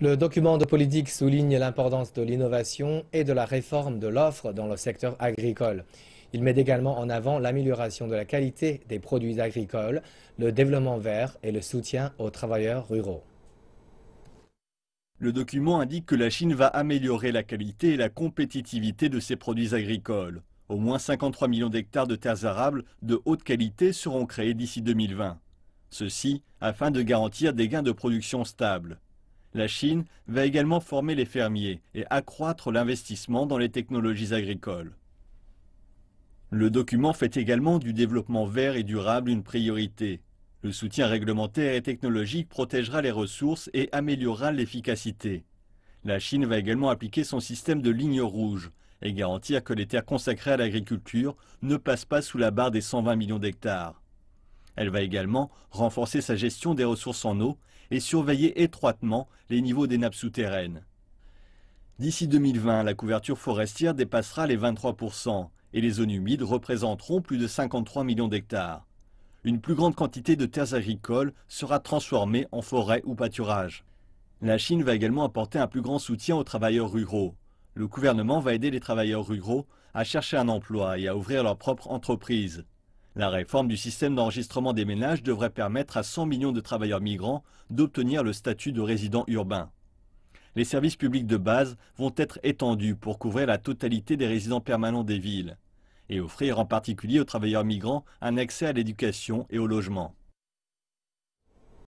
Le document de politique souligne l'importance de l'innovation et de la réforme de l'offre dans le secteur agricole. Il met également en avant l'amélioration de la qualité des produits agricoles, le développement vert et le soutien aux travailleurs ruraux. Le document indique que la Chine va améliorer la qualité et la compétitivité de ses produits agricoles. Au moins 53 millions d'hectares de terres arables de haute qualité seront créés d'ici 2020. Ceci afin de garantir des gains de production stables. La Chine va également former les fermiers et accroître l'investissement dans les technologies agricoles. Le document fait également du développement vert et durable une priorité. Le soutien réglementaire et technologique protégera les ressources et améliorera l'efficacité. La Chine va également appliquer son système de lignes rouges et garantir que les terres consacrées à l'agriculture ne passent pas sous la barre des 120 millions d'hectares. Elle va également renforcer sa gestion des ressources en eau et surveiller étroitement les niveaux des nappes souterraines. D'ici 2020, la couverture forestière dépassera les 23% et les zones humides représenteront plus de 53 millions d'hectares. Une plus grande quantité de terres agricoles sera transformée en forêt ou pâturage. La Chine va également apporter un plus grand soutien aux travailleurs ruraux. Le gouvernement va aider les travailleurs ruraux à chercher un emploi et à ouvrir leur propre entreprise. La réforme du système d'enregistrement des ménages devrait permettre à 100 millions de travailleurs migrants d'obtenir le statut de résident urbain. Les services publics de base vont être étendus pour couvrir la totalité des résidents permanents des villes et offrir en particulier aux travailleurs migrants un accès à l'éducation et au logement.